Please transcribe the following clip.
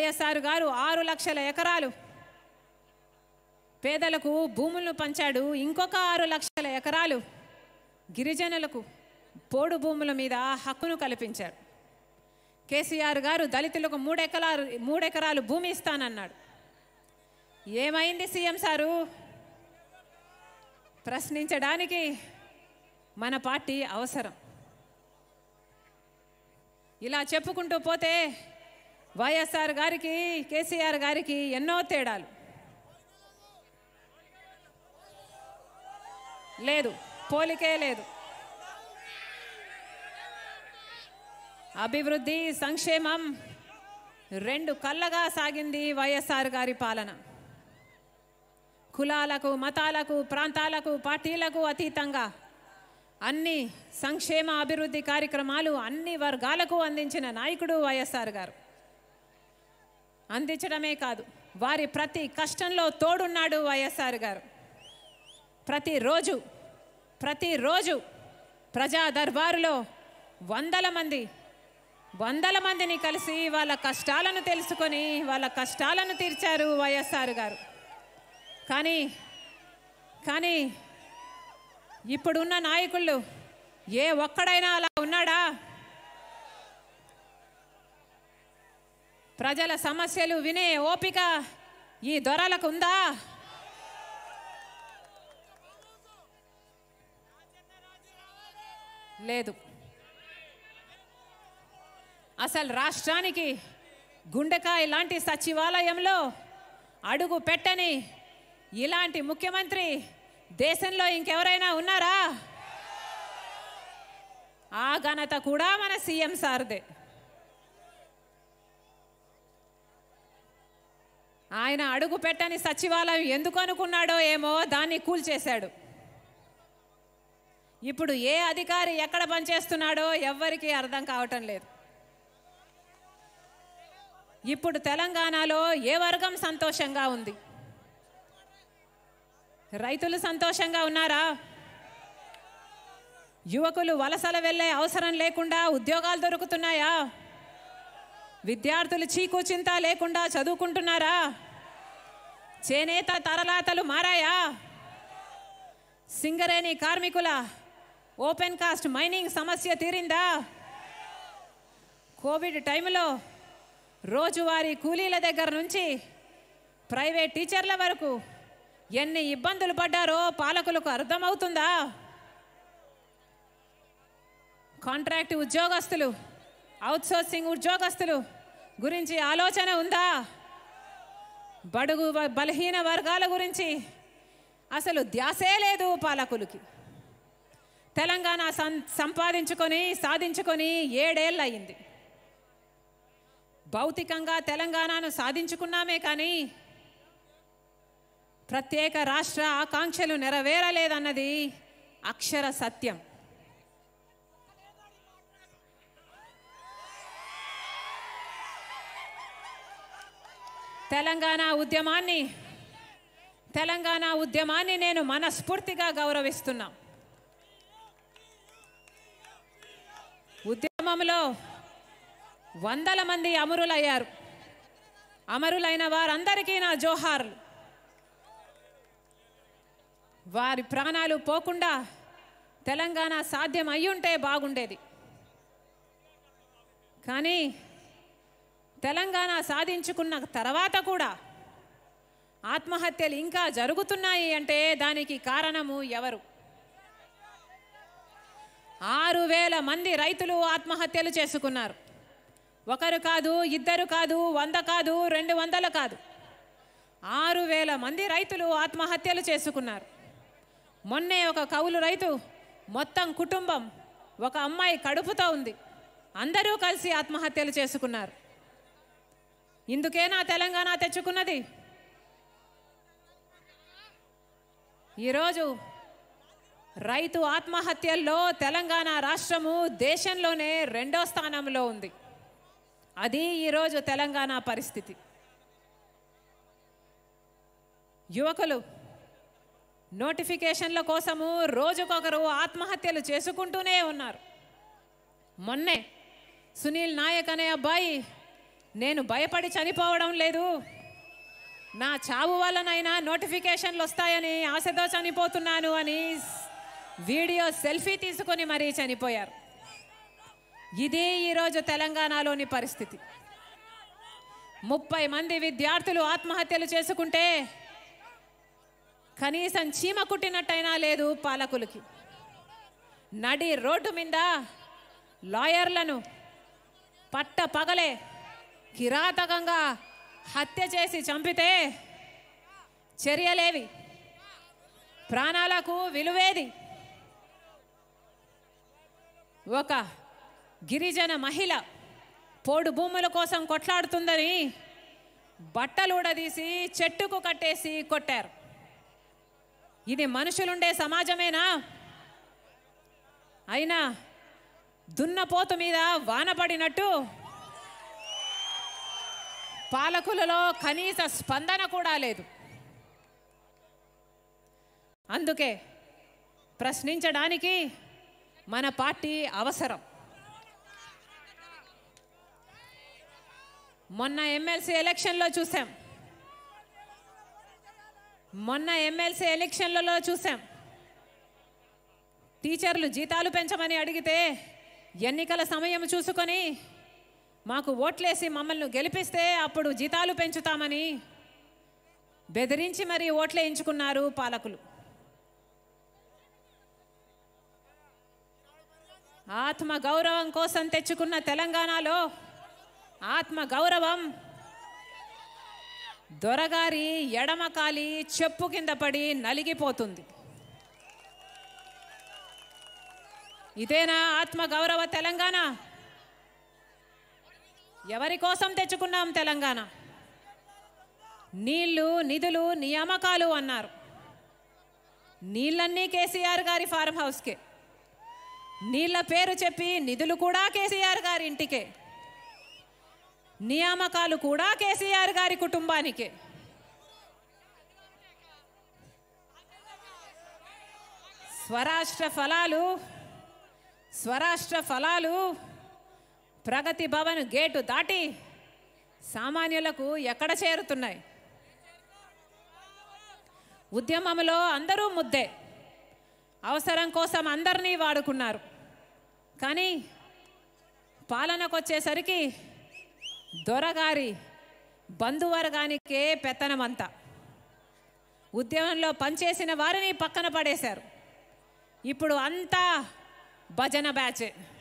వైఎస్ఆర్ గారు ఆరు లక్షల ఎకరాలు పేదలకు భూములను పంచాడు ఇంకొక ఆరు లక్షల ఎకరాలు గిరిజనులకు పోడు భూముల మీద హక్కును కల్పించారు కేసీఆర్ గారు దళితులకు మూడెకరాలు మూడెకరాలు భూమి ఇస్తానన్నాడు ఏమైంది సీఎం సారు ప్రశ్నించడానికి మన పార్టీ అవసరం ఇలా చెప్పుకుంటూ పోతే వైఎస్ఆర్ గారికి కేసీఆర్ గారికి ఎన్నో తేడాలు లేదు పోలికే లేదు అభివృద్ధి సంక్షేమం రెండు కళ్ళగా సాగింది వైఎస్ఆర్ గారి పాలన కులాలకు మతాలకు ప్రాంతాలకు పార్టీలకు అతీతంగా అన్ని సంక్షేమ అభివృద్ధి కార్యక్రమాలు అన్ని వర్గాలకు అందించిన నాయకుడు వైఎస్ఆర్ గారు అందించడమే కాదు వారి ప్రతి కష్టంలో తోడున్నాడు వైఎస్ఆర్ గారు ప్రతిరోజు ప్రతిరోజు ప్రజా దర్బారులో వందల మంది వందల మందిని కలిసి వాళ్ళ కష్టాలను తెలుసుకొని వాళ్ళ కష్టాలను తీర్చారు వైఎస్ఆర్ గారు కానీ కానీ ఇప్పుడున్న నాయకులు ఏ ఒక్కడైనా అలా ఉన్నాడా ప్రజల సమస్యలు వినే ఓపిక ఈ దొరలకు ఉందా లేదు అసలు రాష్ట్రానికి గుండెకాయ లాంటి సచివాలయంలో అడుగు పెట్టని ఇలాంటి ముఖ్యమంత్రి దేశంలో ఇంకెవరైనా ఉన్నారా ఆ ఘనత కూడా మన సీఎం సార్దే ఆయన అడుగు పెట్టని సచివాలయం ఎందుకు అనుకున్నాడో ఏమో దాన్ని కూల్చేశాడు ఇప్పుడు ఏ అధికారి ఎక్కడ పనిచేస్తున్నాడో ఎవ్వరికీ అర్థం కావటం లేదు ఇప్పుడు తెలంగాణలో ఏ వర్గం సంతోషంగా ఉంది రైతులు సంతోషంగా ఉన్నారా యువకులు వలసలు వెళ్ళే అవసరం లేకుండా ఉద్యోగాలు దొరుకుతున్నాయా విద్యార్థులు చీకు చింత లేకుండా చదువుకుంటున్నారా చేనేత తరలాతలు మారాయా సింగరేణి కార్మికుల ఓపెన్ కాస్ట్ మైనింగ్ సమస్య తీరిందా కోవిడ్ టైంలో రోజువారీ కూలీల దగ్గర నుంచి ప్రైవేట్ టీచర్ల వరకు ఎన్ని ఇబ్బందులు పడ్డారో పాలకులకు అర్థమవుతుందా కాంట్రాక్ట్ ఉద్యోగస్తులు అవుట్సోర్సింగ్ ఉద్యోగస్తులు గురించి ఆలోచన ఉందా బడుగు బలహీన వర్గాల గురించి అసలు ధ్యాసే లేదు పాలకులకి తెలంగాణ సం సంపాదించుకొని సాధించుకొని ఏడేళ్ళు అయింది భౌతికంగా తెలంగాణను సాధించుకున్నామే కానీ ప్రత్యేక రాష్ట్ర ఆకాంక్షలు నెరవేరలేదన్నది అక్షర సత్యం తెలంగాణ ఉద్యమాన్ని తెలంగాణ ఉద్యమాన్ని నేను మనస్ఫూర్తిగా గౌరవిస్తున్నా ఉద్యమంలో వందల మంది అమరులయ్యారు అమరులైన వారందరికీ నా జోహార్లు వారి ప్రాణాలు పోకుండా తెలంగాణ సాధ్యం అయ్యుంటే బాగుండేది కానీ తెలంగాణ సాధించుకున్న తర్వాత కూడా ఆత్మహత్యలు ఇంకా జరుగుతున్నాయి అంటే దానికి కారణము ఎవరు ఆరు వేల మంది రైతులు ఆత్మహత్యలు చేసుకున్నారు ఒకరు కాదు ఇద్దరు కాదు వంద కాదు రెండు వందలు కాదు ఆరు వేల మంది రైతులు ఆత్మహత్యలు చేసుకున్నారు మొన్నే ఒక కౌలు రైతు మొత్తం కుటుంబం ఒక అమ్మాయి కడుపుతో ఉంది అందరూ కలిసి ఆత్మహత్యలు చేసుకున్నారు ఇందుకే నా తెలంగాణ తెచ్చుకున్నది ఈరోజు రైతు ఆత్మహత్యల్లో తెలంగాణ రాష్ట్రము దేశంలోనే రెండో స్థానంలో ఉంది అది ఈరోజు తెలంగాణ పరిస్థితి యువకులు నోటిఫికేషన్ల కోసము రోజుకొకరు ఆత్మహత్యలు చేసుకుంటూనే ఉన్నారు మొన్నే సునీల్ నాయక్ అనే అబ్బాయి నేను భయపడి చనిపోవడం లేదు నా చావు వల్లనైనా నోటిఫికేషన్లు వస్తాయని ఆశతో చనిపోతున్నాను అని వీడియో సెల్ఫీ తీసుకొని మరీ చనిపోయారు ఇదే ఈరోజు తెలంగాణలోని పరిస్థితి ముప్పై మంది విద్యార్థులు ఆత్మహత్యలు చేసుకుంటే కనీసం చీమ కుట్టినట్టయినా లేదు పాలకులకి నడి రోడ్డు మీద లాయర్లను పట్ట పగలే కిరాతకంగా హత్య చేసి చంపితే చర్యలేవి ప్రాణాలకు విలువేది ఒక గిరిజన మహిళ పోడు భూముల కోసం కొట్లాడుతుందని బట్టలుడదీసి చెట్టుకు కట్టేసి కొట్టారు ఇది మనుషులుండే సమాజమేనా అయినా దున్నపోతు మీద వానపడినట్టు పాలకులలో కనీస స్పందన కూడా లేదు అందుకే ప్రశ్నించడానికి మన పార్టీ అవసరం మొన్న ఎమ్మెల్సీ ఎలక్షన్లో చూసాం మొన్న ఎమ్మెల్సీ ఎలక్షన్లలో చూసాం టీచర్లు జీతాలు పెంచమని అడిగితే ఎన్నికల సమయం చూసుకొని మాకు ఓట్లేసి మమ్మల్ని గెలిపిస్తే అప్పుడు జీతాలు పెంచుతామని బెదిరించి మరి ఓట్లేయించుకున్నారు పాలకులు ఆత్మ గౌరవం కోసం తెచ్చుకున్న తెలంగాణలో ఆత్మ గౌరవం దొరగారి ఎడమకాలి చెప్పు కింద పడి నలిగిపోతుంది ఇదేనా ఆత్మ గౌరవ తెలంగాణ ఎవరి కోసం తెచ్చుకున్నాం తెలంగాణ నీళ్లు నిధులు నియామకాలు అన్నారు నీళ్ళన్నీ కేసీఆర్ గారి ఫారం హౌస్కే నీళ్ళ పేరు చెప్పి నిధులు కూడా కేసీఆర్ గారి ఇంటికే నియామకాలు కూడా కేసీఆర్ గారి కుటుంబానికే స్వరాష్ట్ర ఫలాలు స్వరాష్ట్ర ఫలాలు ప్రగతి భవన్ గేటు దాటి సామాన్యులకు ఎక్కడ చేరుతున్నాయి ఉద్యమంలో అందరూ ముద్దే అవసరం కోసం అందరినీ వాడుకున్నారు కానీ పాలనకు వచ్చేసరికి దొరగారి బంధువర్గానికే పెత్తనమంతా ఉద్యమంలో పనిచేసిన వారిని పక్కన పడేశారు ఇప్పుడు అంతా భజన బ్యాచే